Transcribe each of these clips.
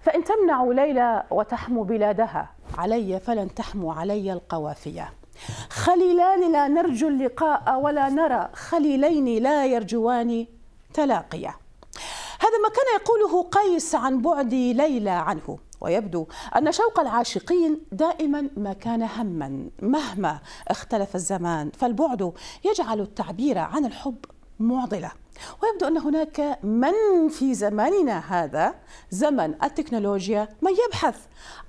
فإن تمنع ليلى وتحمو بلادها علي فلن تحمو علي القوافية خليلان لا نرجو اللقاء ولا نرى خليلين لا يرجوان تلاقيا هذا ما كان يقوله قيس عن بعد ليلى عنه ويبدو أن شوق العاشقين دائما ما كان هما مهما اختلف الزمان فالبعد يجعل التعبير عن الحب معضلة ويبدو أن هناك من في زماننا هذا زمن التكنولوجيا من يبحث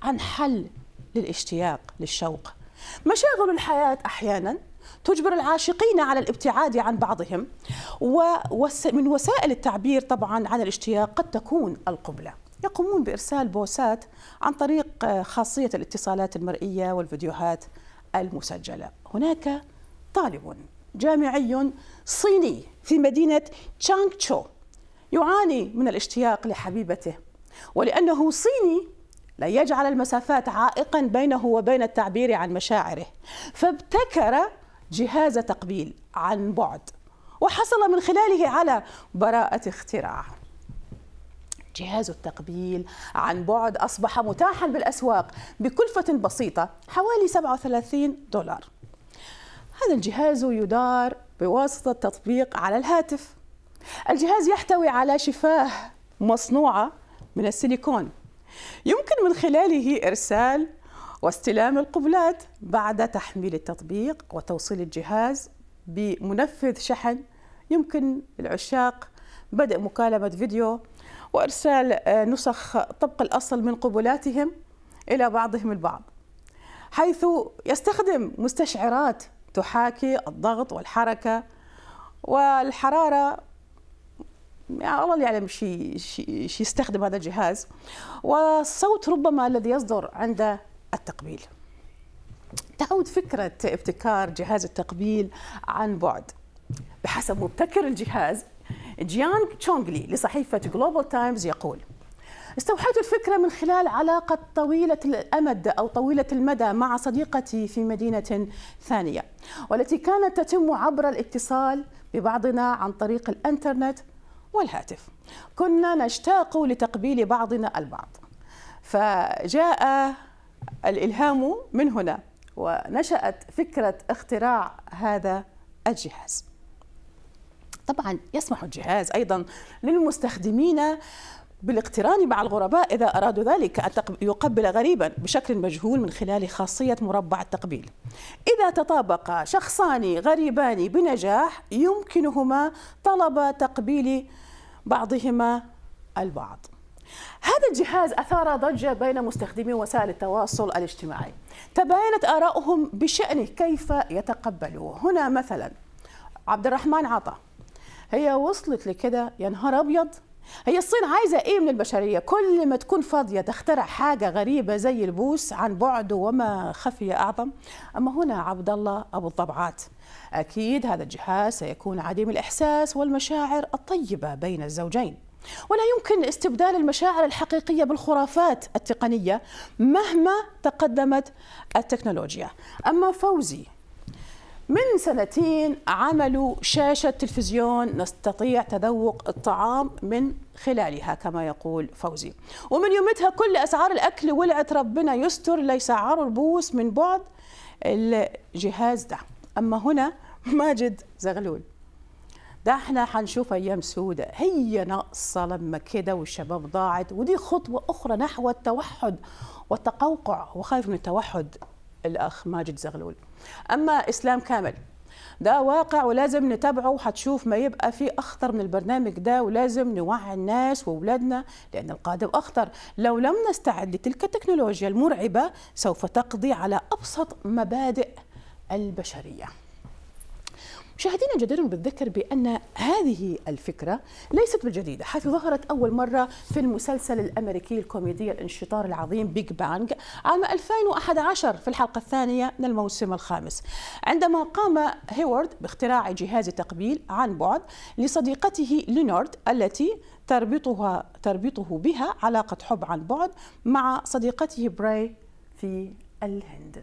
عن حل للاشتياق للشوق مشاغل الحياة أحيانا تجبر العاشقين على الابتعاد عن بعضهم ومن وسائل التعبير طبعا عن الاشتياق قد تكون القبلة يقومون بإرسال بوسات عن طريق آه، خاصية الاتصالات المرئية والفيديوهات المسجلة هناك طالب جامعي صيني في مدينة تشانغ تشو يعاني من الاشتياق لحبيبته ولأنه صيني لا يجعل المسافات عائقا بينه وبين التعبير عن مشاعره فابتكر جهاز تقبيل عن بعد وحصل من خلاله على براءة اختراع جهاز التقبيل عن بعد أصبح متاحا بالأسواق بكلفة بسيطة حوالي 37 دولار هذا الجهاز يدار بواسطة تطبيق على الهاتف الجهاز يحتوي على شفاه مصنوعة من السيليكون يمكن من خلاله إرسال واستلام القبلات بعد تحميل التطبيق وتوصيل الجهاز بمنفذ شحن يمكن للعشاق بدء مكالمة فيديو وإرسال آه، نسخ طبق الأصل من قبلاتهم إلى بعضهم البعض حيث يستخدم مستشعرات تحاكي الضغط والحركة والحرارة يعني الله يعلم شي, شي, شي يستخدم هذا الجهاز والصوت ربما الذي يصدر عند التقبيل تعود فكرة ابتكار جهاز التقبيل عن بعد بحسب مبتكر الجهاز جيان تشونغلي لصحيفة جلوبال تايمز يقول استوحيت الفكرة من خلال علاقة طويلة الأمد أو طويلة المدى مع صديقتي في مدينة ثانية والتي كانت تتم عبر الاتصال ببعضنا عن طريق الانترنت والهاتف كنا نشتاق لتقبيل بعضنا البعض فجاء الإلهام من هنا ونشأت فكرة اختراع هذا الجهاز طبعا يسمح الجهاز أيضا للمستخدمين بالاقتران مع الغرباء إذا أرادوا ذلك أن يقبل غريبا بشكل مجهول من خلال خاصية مربع التقبيل إذا تطابق شخصان غريبان بنجاح يمكنهما طلب تقبيل بعضهما البعض هذا الجهاز أثار ضجة بين مستخدمي وسائل التواصل الاجتماعي تباينت آراؤهم بشأنه كيف يتقبلوا هنا مثلا عبد الرحمن عطا هي وصلت لكده يا نهار أبيض هي الصين عايزة إيه من البشرية؟ كل ما تكون فاضية تخترع حاجة غريبة زي البوس عن بعد وما خفي أعظم أما هنا عبد الله أبو الطبعات أكيد هذا الجهاز سيكون عديم الإحساس والمشاعر الطيبة بين الزوجين ولا يمكن استبدال المشاعر الحقيقيه بالخرافات التقنيه مهما تقدمت التكنولوجيا اما فوزي من سنتين عملوا شاشة تلفزيون نستطيع تذوق الطعام من خلالها كما يقول فوزي ومن يومتها كل أسعار الأكل ولعت ربنا يستر ليسعروا البوس من بعد الجهاز ده أما هنا ماجد زغلول ده احنا حنشوف ايام سودة هي ناقصة لما كده والشباب ضاعت ودي خطوة اخرى نحو التوحد والتقوقع وخايف من التوحد الاخ ماجد زغلول اما اسلام كامل ده واقع ولازم نتابعه وحتشوف ما يبقى فيه اخطر من البرنامج ده ولازم نوعي الناس واولادنا لان القادم اخطر لو لم نستعد لتلك التكنولوجيا المرعبه سوف تقضي على ابسط مبادئ البشريه مشاهدينا جدير بالذكر بأن هذه الفكرة ليست بالجديدة حيث ظهرت أول مرة في المسلسل الأمريكي الكوميدي الانشطار العظيم بيج بانج عام 2011 في الحلقة الثانية من الموسم الخامس عندما قام هيوارد باختراع جهاز تقبيل عن بعد لصديقته لينارد التي تربطها تربطه بها علاقة حب عن بعد مع صديقته براي في الهند